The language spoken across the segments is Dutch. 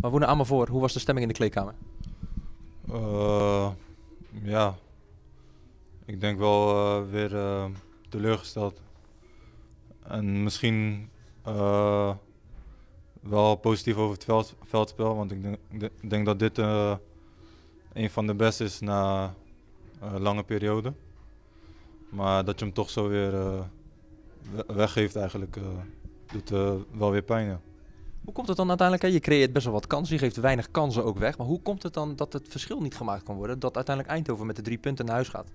Maar hoe aan me voor. Hoe was de stemming in de kleedkamer? Eh, ja, ik denk wel eh, weer eh, teleurgesteld. En misschien wel positief over het veld, veldspel, want ik denk, denk dat dit een van de best is na lange periode. Maar dat je hem toch zo weer weggeeft eigenlijk, doet wel weer pijn. Hoe komt het dan uiteindelijk? Je creëert best wel wat kansen, je geeft weinig kansen ook weg. Maar hoe komt het dan dat het verschil niet gemaakt kan worden? Dat uiteindelijk Eindhoven met de drie punten naar huis gaat?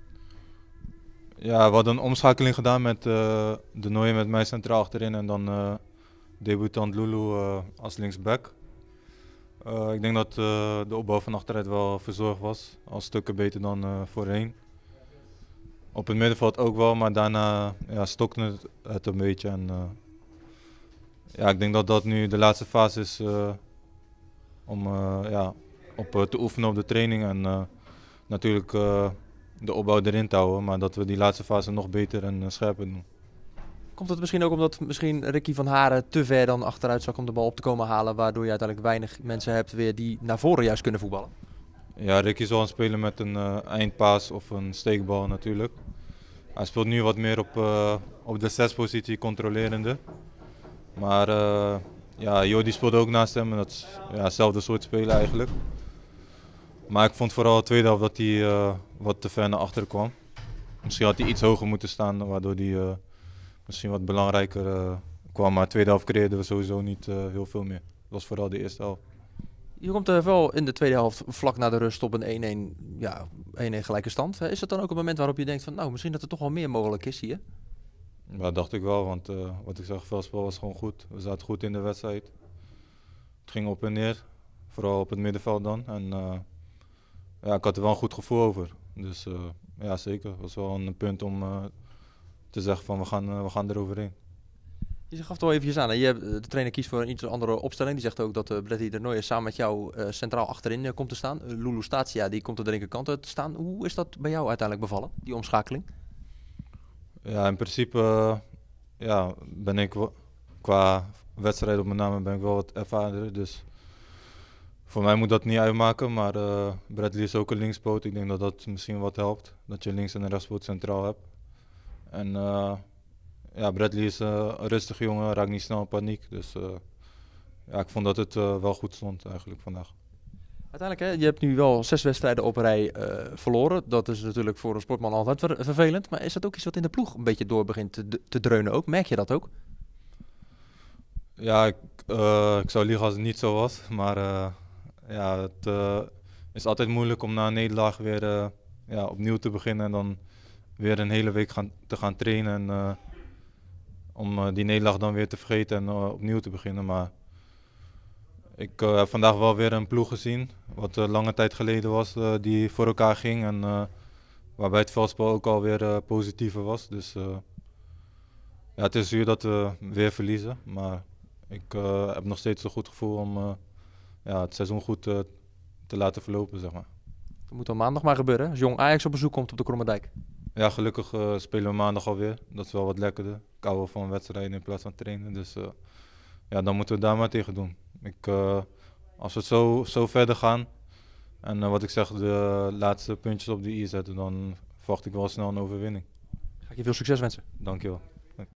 Ja, we hadden een omschakeling gedaan met eh, de Nooie met mij centraal achterin en dan uh, debutant Lulu eh, als linksback. ik denk dat de opbouw van achteruit wel verzorgd was, al stukken beter dan voorheen. Op het middenveld ook wel, maar daarna ja, stokte het, het een beetje en ja, ik denk dat dat nu de laatste fase is eh, om eh, ja, op, eh, te oefenen op de training. En natuurlijk de opbouw erin te houden. Maar dat we die laatste fase nog beter en scherper doen. Komt het misschien ook omdat misschien Ricky van Haren te ver dan achteruit zak om de bal op te komen halen, waardoor je uiteindelijk weinig mensen hebt weer die naar voren juist kunnen voetballen? Ja, Ricky zal een spelen met een eindpaas of een steekbal natuurlijk. Hij speelt nu wat meer op, op de zespositie, controlerende. Maar uh, ja, Jordi speelde ook naast hem en dat hetzelfde soort spelen eigenlijk. Maar ik vond vooral de tweede helft dat hij eh, wat te ver naar achter kwam. Misschien had hij iets hoger moeten staan, waardoor hij eh, misschien wat belangrijker kwam. Maar de tweede helft creëerden we sowieso niet heel veel meer. Dat was vooral de eerste helft. Je komt er wel in de tweede helft vlak na de rust op een 1-1 ja, 1-1 gelijke stand. Is dat dan ook een moment waarop je denkt van nou, misschien dat er toch wel meer mogelijk is hier? Ja, dat dacht ik wel, want eh, wat ik zag, spel was gewoon goed. We zaten goed in de wedstrijd. Het ging op en neer, vooral op het middenveld dan. En eh, ja, ik had er wel een goed gevoel over. Dus eh, ja, zeker. Het was wel een punt om te zeggen van we gaan, we gaan eroverheen. Je gaf het al eventjes aan. Je hebt, de trainer kiest voor een iets andere opstelling. Die zegt ook dat uh, Bretty de Nooijer samen met jou centraal achterin komt te staan. Lulu Statia die komt de linkerkant te staan. Hoe is dat bij jou uiteindelijk bevallen, die omschakeling? Ja, in principe ja, ben ik qua wedstrijd op mijn naam ben ik wel wat ervaren. Dus voor mij moet dat niet uitmaken, maar eh, Bradley is ook een linkspoot. Ik denk dat dat misschien wat helpt, dat je links- en rechtspoot centraal hebt. En eh, ja, Bradley is eh, een rustig jongen, raakt niet snel in paniek. Dus ja, ik vond dat het wel goed stond eigenlijk vandaag. Uiteindelijk, hè, je hebt nu wel zes wedstrijden op rij eh, verloren. Dat is natuurlijk voor een sportman altijd vervelend. Maar is dat ook iets wat in de ploeg een beetje door begint te, dreunen ook? Merk je dat ook? Ja, ik, eh, ik zou liegen als het niet zo was. Maar eh, ja, het is altijd moeilijk om na een nederlaag weer ja, opnieuw te beginnen. En dan weer een hele week gaan, te gaan trainen. En, om die nederlaag dan weer te vergeten en opnieuw te beginnen. Maar ik eh, heb vandaag wel weer een ploeg gezien, wat eh, lange tijd geleden was, eh, die voor elkaar ging. En waarbij het veldspel ook alweer positiever was. Dus ja, het is zuur dat we weer verliezen. Maar ik heb nog steeds een goed gevoel om ja, het seizoen goed te laten verlopen, zeg maar. Dat moet dan maandag maar gebeuren, als Jong Ajax op bezoek komt op de Krommendijk. Ja, gelukkig spelen we maandag alweer. Dat is wel wat lekkerder. Ik hou wel van wedstrijden in plaats van trainen, dus ja, dan moeten we daar maar tegen doen. Ik, eh, als we zo, zo verder gaan en eh, wat ik zeg, de laatste puntjes op de i zetten, dan verwacht ik wel snel een overwinning. Ga ik je veel succes wensen. Dankjewel.